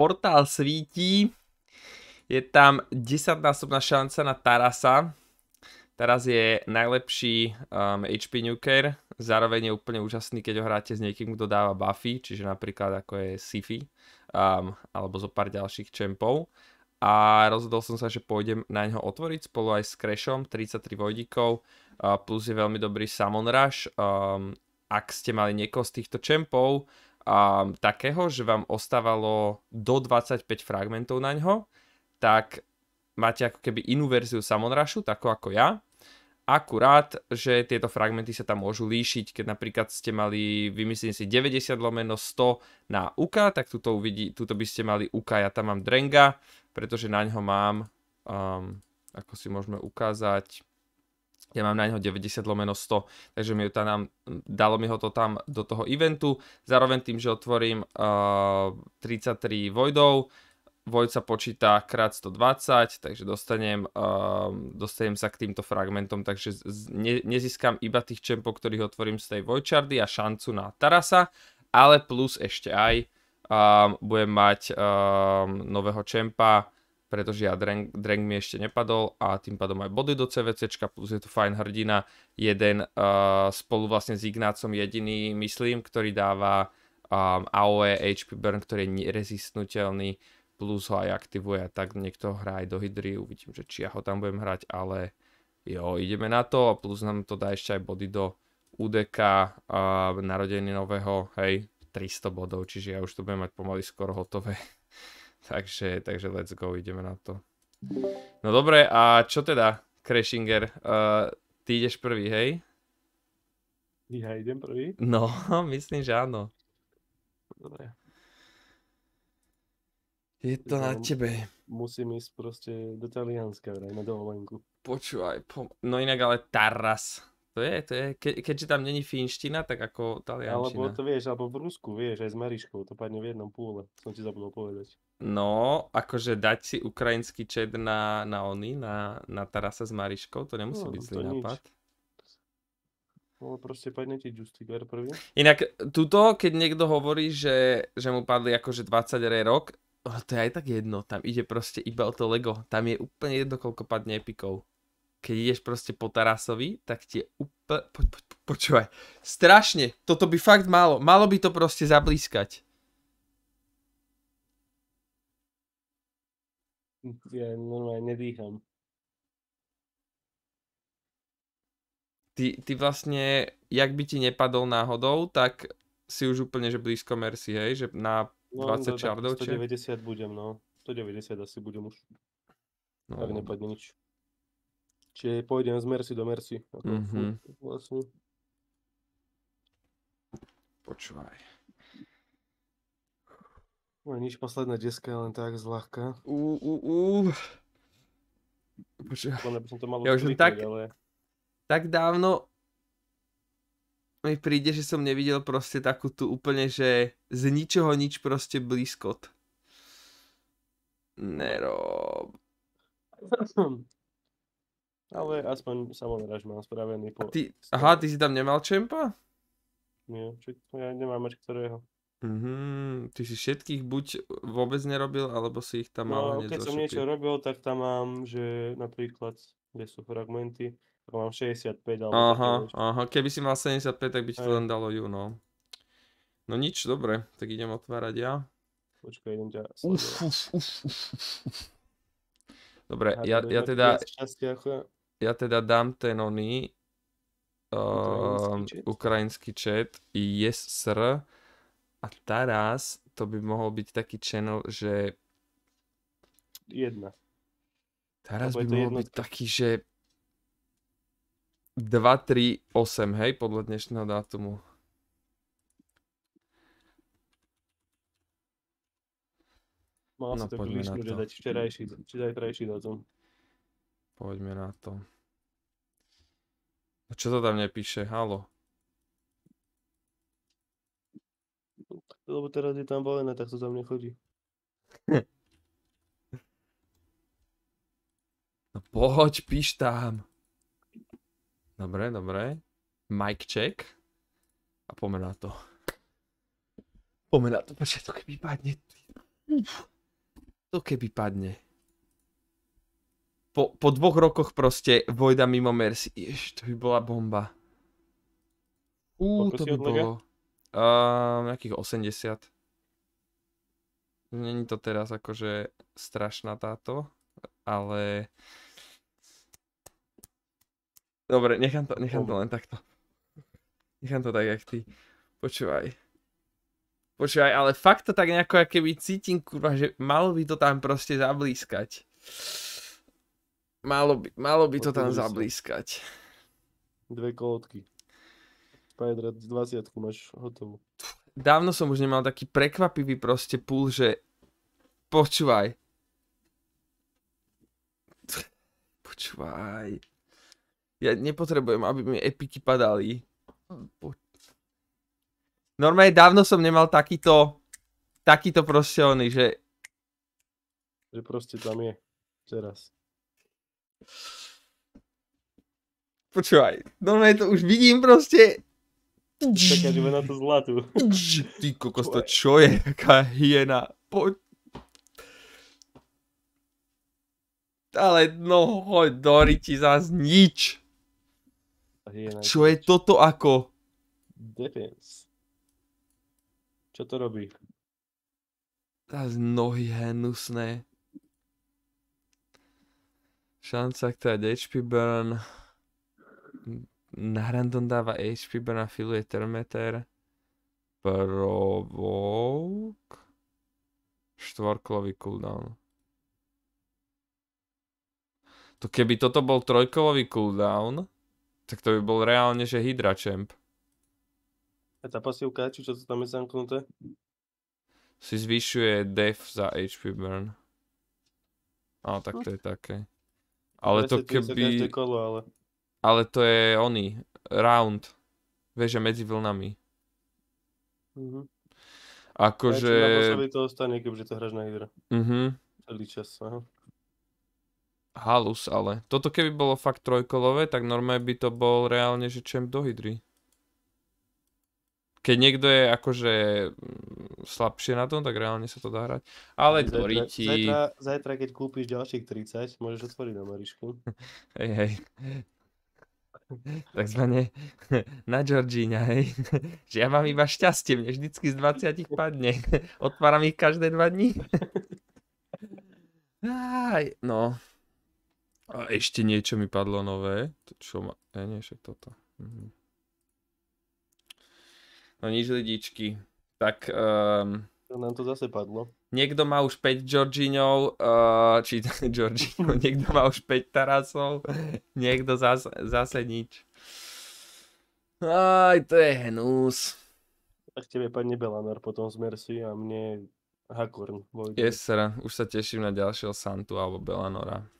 portál svítí. Je tam 10-násobná šanca na Tarasa. Taras je najlepší um, HP nuker, zároveň je úplne úžasný, keď ho hráte s niekým, kto dáva buffy, čiže napríklad ako je Sifi um, alebo zo pár ďalších čempov. A rozhodol som sa, že pôjdem na ňo otvoriť spolu aj s Crashom, 33 vojdíkov, uh, plus je veľmi dobrý Summon Rush. Um, ak ste mali niekoho z týchto čempov, um, takého, že vám ostávalo do 25 fragmentov na ňo, tak máte ako keby inú verziu samonrašu, takú ako ja. Akurát, že tieto fragmenty sa tam môžu líšiť, keď napríklad ste mali, vymyslím si, 90 lomeno 100 na UK, tak tuto, uvidí, tuto by ste mali UK, ja tam mám Drenga, pretože na ňo mám, um, ako si môžeme ukázať, ja mám na neho 90 lomeno 100, takže mi to nám dalo mi ho to tam do toho eventu, zároveň tým, že otvorím uh, eh, 33 vojdov, void sa počíta krát 120, takže dostanem, uh, dostanem sa k týmto fragmentom, takže z, ne, nezískam iba tých čempov, ktorých otvorím z tej vojčardy a šancu na Tarasa, ale plus ešte aj um, budem mať um, nového čempa, pretože ja Drang, Drang mi ešte nepadol a tým pádom aj body do CVC, plus je tu fajn hrdina, jeden uh, spolu vlastne s Ignácom jediný, myslím, ktorý dáva um, ehm, AOE HP Burn, ktorý je nerezistnutelný, plus ho aj aktivuje, tak niekto hrá aj do Hydry, uvidím, že či ja ho tam budem hrať, ale jo, ideme na to, a plus nám to dá ešte aj body do UDK, uh, ehm, narodenie nového, hej, 300 bodov, čiže ja už to budem mať pomaly skoro hotové. Takže, takže let's go, ideme na to. No dobre, a čo teda, Crashinger? Uh, ty ideš prvý, hej? Ja idem prvý? No, myslím, že áno. Dobre. Je to ja na hm, tebe. Musím ísť proste do Talianska vraj na dovolenku. Počúvaj, pom- no inak ale Taras. To je, to je, Ke, keďže tam není fínština, tak ako taliančina. Alebo to vieš, alebo v Rusku, vieš, aj s Mariškou, to padne v jednom púle, som ti zabudol povedať. No, akože dať si ukrajinský čet na, na oni, na, na Tarasa s Mariškou, to nemusí no, byť no, zlý nápad. Nič. No, proste padne ti Justigar prvý. Inak, tuto, keď niekto hovorí, že, že mu padli akože 20 rok, to je aj tak jedno, tam ide proste iba o to Lego. Tam je úplne jedno, koľko padne epikov keď ideš proste po Tarasovi, tak tie úplne... Po, po, po, počúvaj. Strašne. Toto by fakt malo. Malo by to proste zablískať. Ja normálne nedýcham. Ty, ty vlastne, jak by ti nepadol náhodou, tak si už úplne, že blízko Mercy, hej? Že na 20 no, čardov, no, 190 budem, no. 190 asi budem už. No, ak no, no. nepadne nič. Čiže pôjdem z Mercy do Mercy. Mm-hmm. Vlastne. Počúvaj. No nič, posledná deska len tak zľahka. Ú, ú, ú. Počúvaj. som to malo ja už som tak, ale... tak dávno mi príde, že som nevidel proste takú tu úplne, že z ničoho nič proste blízkot. Nerob. Ale aspoň samovraž mám spravený po... A ty, aha, ty si tam nemal čempa? Nie, či, ja nemám ešte ktorého. Mhm, ty si všetkých buď vôbec nerobil, alebo si ich tam mal no, keď som niečo robil, tak tam mám, že napríklad, kde sú fragmenty, tak mám 65 alebo Aha, aha, keby si mal 75, tak by ti to len dalo ju, no. No nič, dobre, tak idem otvárať ja. Počkaj, idem ťa Uf, uf, uf, uf. Dobre, ja, ja teda... Šťastie ako ja ja teda dám ten oný ehm, ukrajinský chat yes sir a teraz to by mohol byť taký channel, že jedna. Teraz by mohol byť taký, že 2, 8, hej, podľa dnešného dátumu. Mal no, si to vyšnúť, že dať včerajší, či zajtrajší dátum. Poďme na to. A čo to tam nepíše? Halo. Lebo teraz je tam balené, tak to tam nechodí. no poď, píš tam. Dobre, dobre. Mic check. A poďme na to. Poďme na to, prečo to keby padne. To keby padne po, po dvoch rokoch proste Vojda mimo Mercy. Jež, to by bola bomba. Ú, to by bolo. Uh, nejakých 80. Není to teraz akože strašná táto, ale... Dobre, nechám to, nechám to len takto. Nechám to tak, jak ty. Počúvaj. Počúvaj, ale fakt to tak nejako, aké by cítim, kurva, že malo by to tam proste zablískať. Malo by, malo by to tam zablískať. Dve kolotky. Spider 20 máš hotovú. Dávno som už nemal taký prekvapivý proste púl, že počúvaj. Počúvaj. Ja nepotrebujem, aby mi epiky padali. Normálne dávno som nemal takýto, takýto proste ony, že... Že proste tam je, teraz. Počúvaj, normálne to už vidím proste. Čakáme na to zlatú. Ty kokos, to čo je? Aká hyena. Po... Ale no, hoď do riti zás nič. čo je toto ako? Defense. Čo to robí? Zás nohy hnusné. Šanca, ktorá HP burn. Na random dáva HP burn a filuje termeter. Provoke. Štvorkolový cooldown. To keby toto bol trojkolový cooldown, tak to by bol reálne, že Hydra Champ. A tá pasívka, či čo to tam je zamknuté? Si zvyšuje def za HP burn. Áno, tak to je také. Ale to keby... Kolo, ale... ale to je oný, round. Vieš, medzi vlnami. Mhm. Akože... Ja, na to ostane, kebyže to hráš na hydra. Mhm. Celý čas, aha. Halus, ale. Toto keby bolo fakt trojkolové, tak normálne by to bol reálne, že čem do hydry. Keď niekto je akože slabšie na tom, tak reálne sa to dá hrať. Ale tvorí ti... Zajtra, zajtra, keď kúpiš ďalších 30, môžeš otvoriť na Marišku. hej, hej. Takzvané na Georgina, hej. Že ja mám iba šťastie, mne vždycky z 20 padne. Otváram ich každé dva dní. Aj, no. A ešte niečo mi padlo nové. Čo ma... Ja nie, však toto. Mhm. No nič lidičky tak... Um, to nám to zase padlo. Niekto má už 5 Georgiňov, uh, eh, či Georgiňov, niekto má už 5 Tarasov, niekto zase, zase nič. Aj, to je hnus. Tak tebe padne Belanor potom z Mercy a mne Hakorn. Yes, sir. už sa teším na ďalšieho Santu alebo Belanora.